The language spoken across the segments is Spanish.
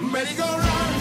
merry go run.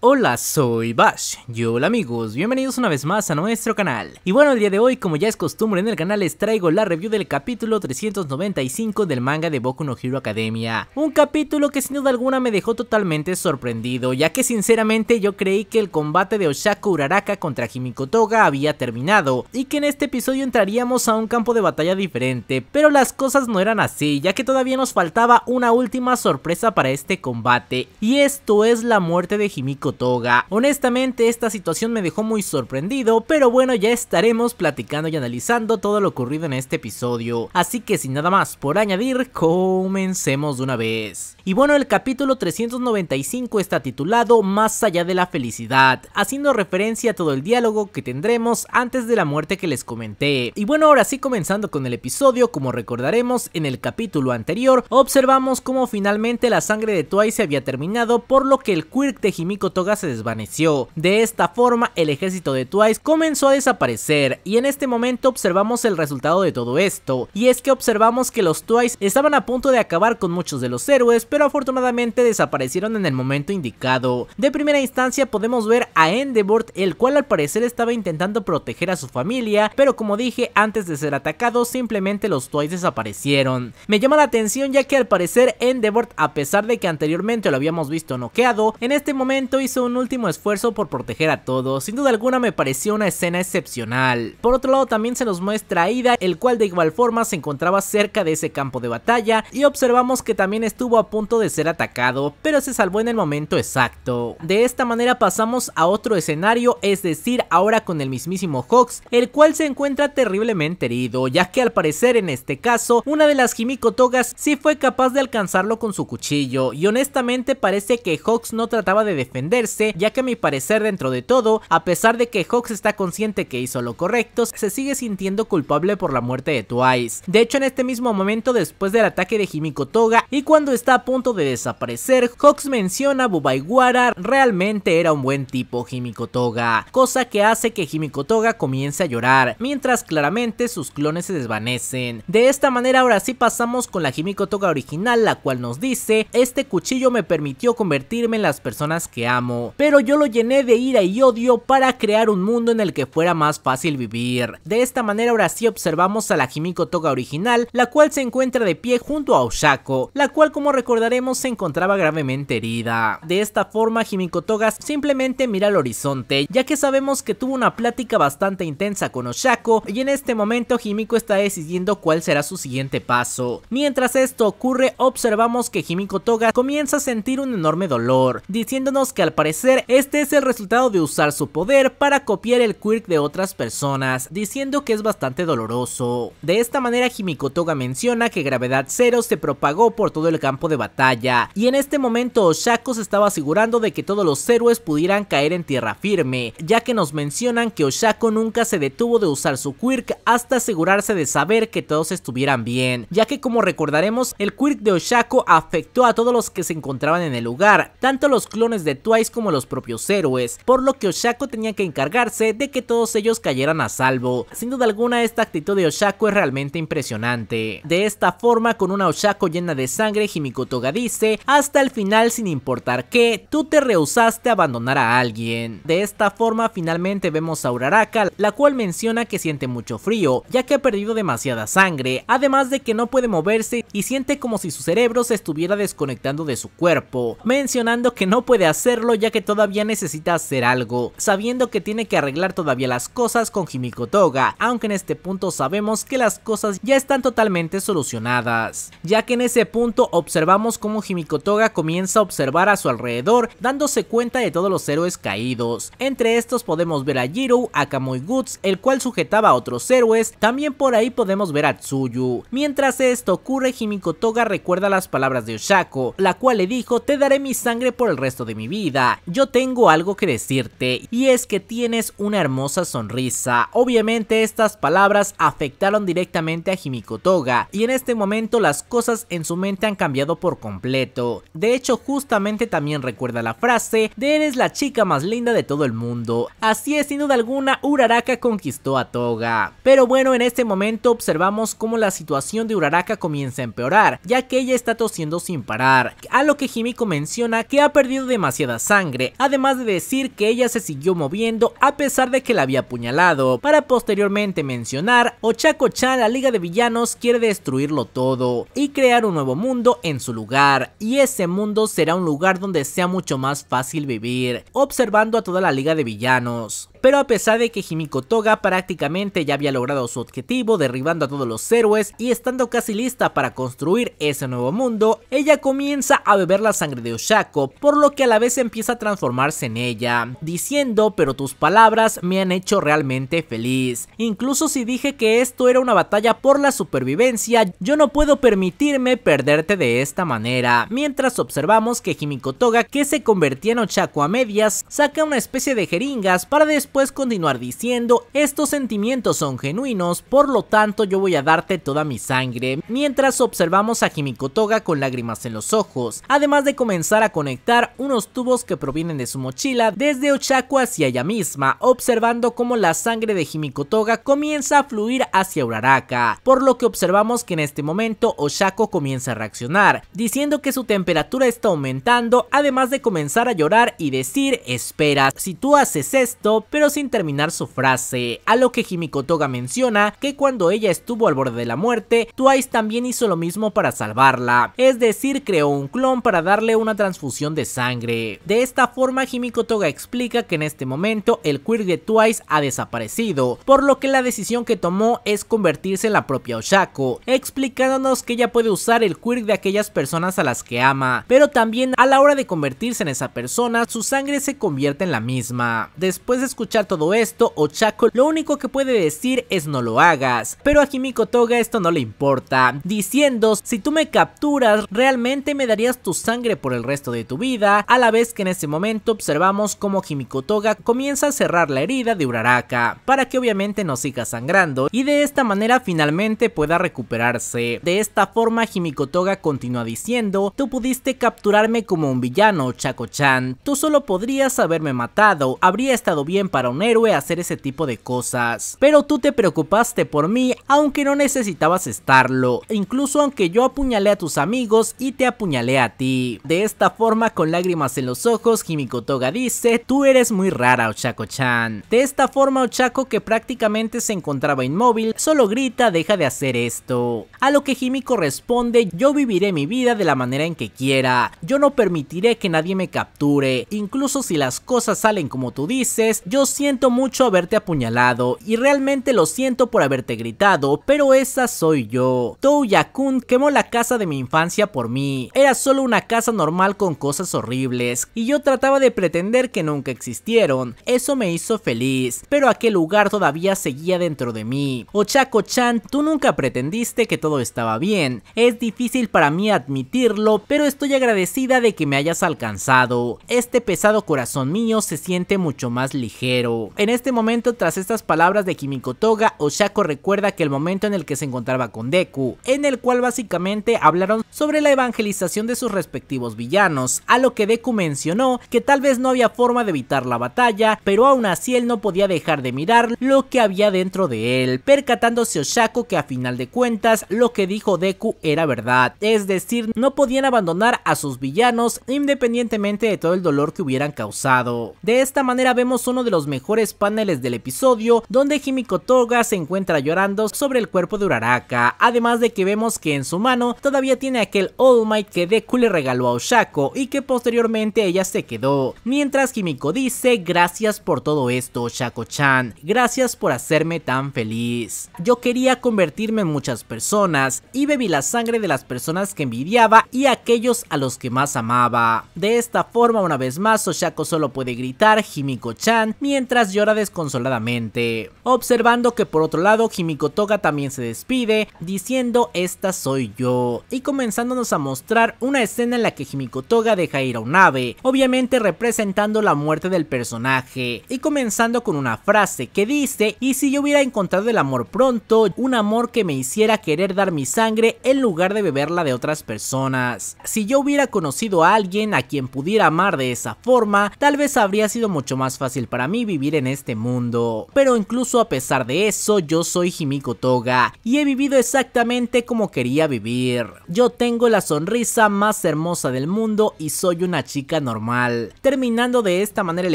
Hola, soy Bash. Y hola amigos, bienvenidos una vez más a nuestro canal. Y bueno, el día de hoy, como ya es costumbre en el canal, les traigo la review del capítulo 395 del manga de Boku no Hero Academia. Un capítulo que sin duda alguna me dejó totalmente sorprendido, ya que sinceramente yo creí que el combate de Oshaku Uraraka contra Himiko Toga había terminado, y que en este episodio entraríamos a un campo de batalla diferente, pero las cosas no eran así, ya que todavía nos faltaba una última sorpresa para este combate, y esto es la muerte de Himiko Toga. Honestamente esta situación me dejó muy sorprendido, pero bueno ya estaremos platicando y analizando todo lo ocurrido en este episodio. Así que sin nada más por añadir, comencemos de una vez. Y bueno, el capítulo 395 está titulado Más allá de la felicidad, haciendo referencia a todo el diálogo que tendremos antes de la muerte que les comenté. Y bueno, ahora sí comenzando con el episodio, como recordaremos en el capítulo anterior, observamos cómo finalmente la sangre de Twice se había terminado, por lo que el quirk de Himiko se desvaneció. De esta forma, el ejército de Twice comenzó a desaparecer y en este momento observamos el resultado de todo esto. Y es que observamos que los Twice estaban a punto de acabar con muchos de los héroes, pero afortunadamente desaparecieron en el momento indicado. De primera instancia podemos ver a Endeavor, el cual al parecer estaba intentando proteger a su familia, pero como dije, antes de ser atacado, simplemente los Twice desaparecieron. Me llama la atención ya que al parecer Endeavor, a pesar de que anteriormente lo habíamos visto noqueado, en este momento hizo un último esfuerzo por proteger a todos, sin duda alguna me pareció una escena excepcional. Por otro lado también se nos muestra a Ida, el cual de igual forma se encontraba cerca de ese campo de batalla y observamos que también estuvo a punto de ser atacado, pero se salvó en el momento exacto. De esta manera pasamos a otro escenario, es decir, ahora con el mismísimo Hawks, el cual se encuentra terriblemente herido, ya que al parecer en este caso, una de las Himiko Togas sí fue capaz de alcanzarlo con su cuchillo, y honestamente parece que Hawks no trataba de defender ya que a mi parecer dentro de todo, a pesar de que Hawks está consciente que hizo lo correcto, se sigue sintiendo culpable por la muerte de Twice. De hecho en este mismo momento después del ataque de Himiko Toga y cuando está a punto de desaparecer, Hawks menciona a Warar realmente era un buen tipo Himiko Toga, cosa que hace que Himiko Toga comience a llorar, mientras claramente sus clones se desvanecen. De esta manera ahora sí pasamos con la Himiko Toga original, la cual nos dice, este cuchillo me permitió convertirme en las personas que amo pero yo lo llené de ira y odio para crear un mundo en el que fuera más fácil vivir. De esta manera ahora sí observamos a la Himiko Toga original, la cual se encuentra de pie junto a Oshako, la cual como recordaremos se encontraba gravemente herida. De esta forma Himiko Toga simplemente mira al horizonte, ya que sabemos que tuvo una plática bastante intensa con Oshako y en este momento Himiko está decidiendo cuál será su siguiente paso. Mientras esto ocurre observamos que Himiko Toga comienza a sentir un enorme dolor, diciéndonos que al parecer este es el resultado de usar su poder para copiar el quirk de otras personas, diciendo que es bastante doloroso. De esta manera toga menciona que gravedad cero se propagó por todo el campo de batalla, y en este momento Oshako se estaba asegurando de que todos los héroes pudieran caer en tierra firme, ya que nos mencionan que Oshako nunca se detuvo de usar su quirk hasta asegurarse de saber que todos estuvieran bien, ya que como recordaremos el quirk de Oshako afectó a todos los que se encontraban en el lugar, tanto los clones de Twice como los propios héroes, por lo que Oshako tenía que encargarse de que todos ellos cayeran a salvo. Sin duda alguna esta actitud de Oshako es realmente impresionante. De esta forma con una Oshako llena de sangre Himiko Toga dice, hasta el final sin importar qué, tú te rehusaste a abandonar a alguien. De esta forma finalmente vemos a Uraraka, la cual menciona que siente mucho frío, ya que ha perdido demasiada sangre, además de que no puede moverse y siente como si su cerebro se estuviera desconectando de su cuerpo, mencionando que no puede hacerlo ya que todavía necesita hacer algo, sabiendo que tiene que arreglar todavía las cosas con Himiko Toga, aunque en este punto sabemos que las cosas ya están totalmente solucionadas, ya que en ese punto observamos cómo Himiko Toga comienza a observar a su alrededor, dándose cuenta de todos los héroes caídos. Entre estos podemos ver a Jiro, a Kamui Guts, el cual sujetaba a otros héroes, también por ahí podemos ver a Tsuyu. Mientras esto ocurre, Himiko Toga recuerda las palabras de Oshako, la cual le dijo, te daré mi sangre por el resto de mi vida, yo tengo algo que decirte y es que tienes una hermosa sonrisa. Obviamente estas palabras afectaron directamente a Himiko Toga y en este momento las cosas en su mente han cambiado por completo. De hecho, justamente también recuerda la frase de eres la chica más linda de todo el mundo. Así es, sin duda alguna, Uraraka conquistó a Toga. Pero bueno, en este momento observamos cómo la situación de Uraraka comienza a empeorar, ya que ella está tosiendo sin parar, a lo que Himiko menciona que ha perdido demasiadas sangre, además de decir que ella se siguió moviendo a pesar de que la había apuñalado, para posteriormente mencionar, Ochako-chan, la Liga de Villanos, quiere destruirlo todo y crear un nuevo mundo en su lugar, y ese mundo será un lugar donde sea mucho más fácil vivir, observando a toda la Liga de Villanos. Pero a pesar de que Himiko Toga prácticamente ya había logrado su objetivo derribando a todos los héroes y estando casi lista para construir ese nuevo mundo, ella comienza a beber la sangre de Oshako, por lo que a la vez empieza a transformarse en ella, diciendo pero tus palabras me han hecho realmente feliz. Incluso si dije que esto era una batalla por la supervivencia, yo no puedo permitirme perderte de esta manera. Mientras observamos que Himiko Toga, que se convertía en Oshako a medias, saca una especie de jeringas para después después continuar diciendo, estos sentimientos son genuinos, por lo tanto yo voy a darte toda mi sangre, mientras observamos a Himiko Toga con lágrimas en los ojos, además de comenzar a conectar unos tubos que provienen de su mochila desde Ochaco hacia ella misma, observando cómo la sangre de Himiko Toga comienza a fluir hacia Uraraka, por lo que observamos que en este momento Oshako comienza a reaccionar, diciendo que su temperatura está aumentando, además de comenzar a llorar y decir, espera, si tú haces esto, pero pero sin terminar su frase, a lo que Toga menciona que cuando ella estuvo al borde de la muerte, Twice también hizo lo mismo para salvarla, es decir, creó un clon para darle una transfusión de sangre. De esta forma, Toga explica que en este momento el quirk de Twice ha desaparecido, por lo que la decisión que tomó es convertirse en la propia Oshako, explicándonos que ella puede usar el quirk de aquellas personas a las que ama, pero también a la hora de convertirse en esa persona, su sangre se convierte en la misma. Después de todo esto, Ochako lo único que puede decir es no lo hagas, pero a Himiko Toga esto no le importa, diciendo si tú me capturas realmente me darías tu sangre por el resto de tu vida, a la vez que en ese momento observamos como Himiko Toga comienza a cerrar la herida de Uraraka, para que obviamente no siga sangrando y de esta manera finalmente pueda recuperarse. De esta forma Himiko Toga continúa diciendo, tú pudiste capturarme como un villano, Ochako-chan, tú solo podrías haberme matado, habría estado bien para para un héroe hacer ese tipo de cosas. Pero tú te preocupaste por mí, aunque no necesitabas estarlo, incluso aunque yo apuñalé a tus amigos y te apuñalé a ti. De esta forma, con lágrimas en los ojos, Himiko Toga dice, tú eres muy rara, Ochako-chan. De esta forma, Ochako, que prácticamente se encontraba inmóvil, solo grita, deja de hacer esto. A lo que Himiko responde, yo viviré mi vida de la manera en que quiera, yo no permitiré que nadie me capture, incluso si las cosas salen como tú dices, yo siento mucho haberte apuñalado y realmente lo siento por haberte gritado, pero esa soy yo. Tou Yakun quemó la casa de mi infancia por mí. Era solo una casa normal con cosas horribles y yo trataba de pretender que nunca existieron. Eso me hizo feliz, pero aquel lugar todavía seguía dentro de mí. Ochako-chan, tú nunca pretendiste que todo estaba bien. Es difícil para mí admitirlo, pero estoy agradecida de que me hayas alcanzado. Este pesado corazón mío se siente mucho más ligero en este momento tras estas palabras de Kimiko Toga, Oshako recuerda que el momento en el que se encontraba con Deku, en el cual básicamente hablaron sobre la evangelización de sus respectivos villanos, a lo que Deku mencionó que tal vez no había forma de evitar la batalla, pero aún así él no podía dejar de mirar lo que había dentro de él, percatándose Oshako que a final de cuentas lo que dijo Deku era verdad, es decir, no podían abandonar a sus villanos independientemente de todo el dolor que hubieran causado. De esta manera vemos uno de los mejores paneles del episodio, donde Himiko Toga se encuentra llorando sobre el cuerpo de Uraraka, además de que vemos que en su mano todavía tiene aquel All Might que Deku le regaló a Oshako y que posteriormente ella se quedó, mientras Himiko dice gracias por todo esto Oshako-chan, gracias por hacerme tan feliz. Yo quería convertirme en muchas personas y bebí la sangre de las personas que envidiaba y aquellos a los que más amaba. De esta forma una vez más Oshako solo puede gritar Himiko-chan mientras mientras llora desconsoladamente. Observando que por otro lado Himiko Toga también se despide, diciendo esta soy yo, y comenzándonos a mostrar una escena en la que Himiko Toga deja ir a un ave, obviamente representando la muerte del personaje, y comenzando con una frase que dice, y si yo hubiera encontrado el amor pronto, un amor que me hiciera querer dar mi sangre en lugar de beberla de otras personas. Si yo hubiera conocido a alguien a quien pudiera amar de esa forma, tal vez habría sido mucho más fácil para mí vivir en este mundo. Pero incluso a pesar de eso, yo soy Himiko Toga y he vivido exactamente como quería vivir. Yo tengo la sonrisa más hermosa del mundo y soy una chica normal. Terminando de esta manera el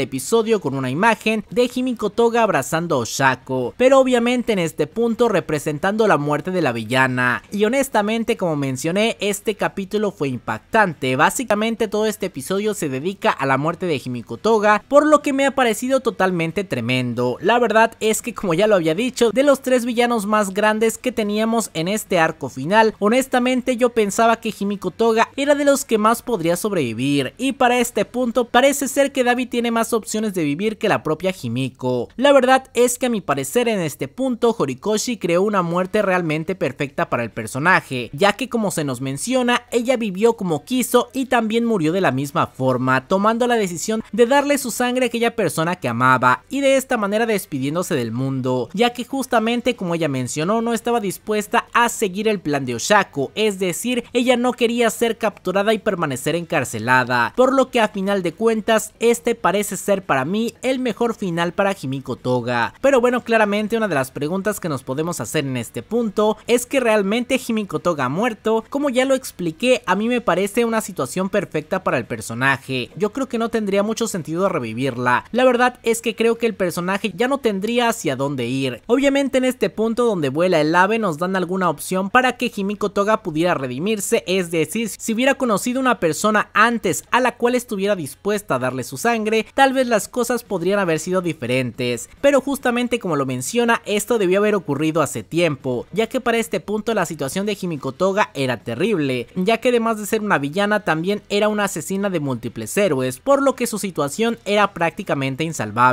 episodio con una imagen de Himiko Toga abrazando a Oshako, pero obviamente en este punto representando la muerte de la villana. Y honestamente, como mencioné, este capítulo fue impactante. Básicamente todo este episodio se dedica a la muerte de Himiko Toga, por lo que me ha parecido totalmente totalmente tremendo. La verdad es que como ya lo había dicho, de los tres villanos más grandes que teníamos en este arco final, honestamente yo pensaba que Himiko Toga era de los que más podría sobrevivir y para este punto parece ser que David tiene más opciones de vivir que la propia Himiko. La verdad es que a mi parecer en este punto Horikoshi creó una muerte realmente perfecta para el personaje, ya que como se nos menciona, ella vivió como quiso y también murió de la misma forma, tomando la decisión de darle su sangre a aquella persona que amaba y de esta manera despidiéndose del mundo, ya que justamente como ella mencionó no estaba dispuesta a seguir el plan de Oshako, es decir, ella no quería ser capturada y permanecer encarcelada, por lo que a final de cuentas este parece ser para mí el mejor final para Himiko Toga. Pero bueno, claramente una de las preguntas que nos podemos hacer en este punto es que realmente Himiko Toga ha muerto, como ya lo expliqué, a mí me parece una situación perfecta para el personaje. Yo creo que no tendría mucho sentido revivirla. La verdad es es que creo que el personaje ya no tendría hacia dónde ir. Obviamente en este punto donde vuela el ave nos dan alguna opción para que Himiko Toga pudiera redimirse, es decir, si hubiera conocido una persona antes a la cual estuviera dispuesta a darle su sangre, tal vez las cosas podrían haber sido diferentes. Pero justamente como lo menciona, esto debió haber ocurrido hace tiempo, ya que para este punto la situación de Himiko Toga era terrible, ya que además de ser una villana también era una asesina de múltiples héroes, por lo que su situación era prácticamente insalvable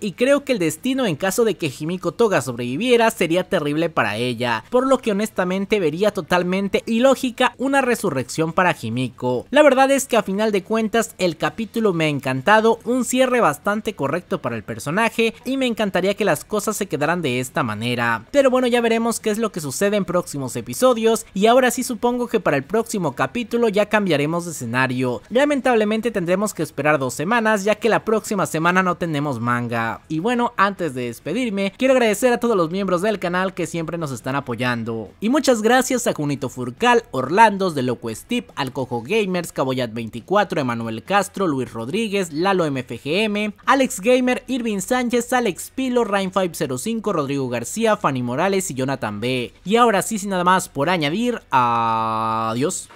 y creo que el destino en caso de que Himiko Toga sobreviviera sería terrible para ella, por lo que honestamente vería totalmente ilógica una resurrección para Himiko. La verdad es que a final de cuentas el capítulo me ha encantado, un cierre bastante correcto para el personaje y me encantaría que las cosas se quedaran de esta manera. Pero bueno ya veremos qué es lo que sucede en próximos episodios y ahora sí supongo que para el próximo capítulo ya cambiaremos de escenario. Lamentablemente tendremos que esperar dos semanas ya que la próxima semana no tenemos manga. Y bueno, antes de despedirme, quiero agradecer a todos los miembros del canal que siempre nos están apoyando. Y muchas gracias a Junito Furcal, Orlandos, De Loco Alcojo Gamers, Caboyat24, Emanuel Castro, Luis Rodríguez, Lalo MFGM, Alex Gamer, Irving Sánchez, Alex Pilo, Rain505, Rodrigo García, Fanny Morales y Jonathan B. Y ahora sí, sin nada más por añadir, adiós.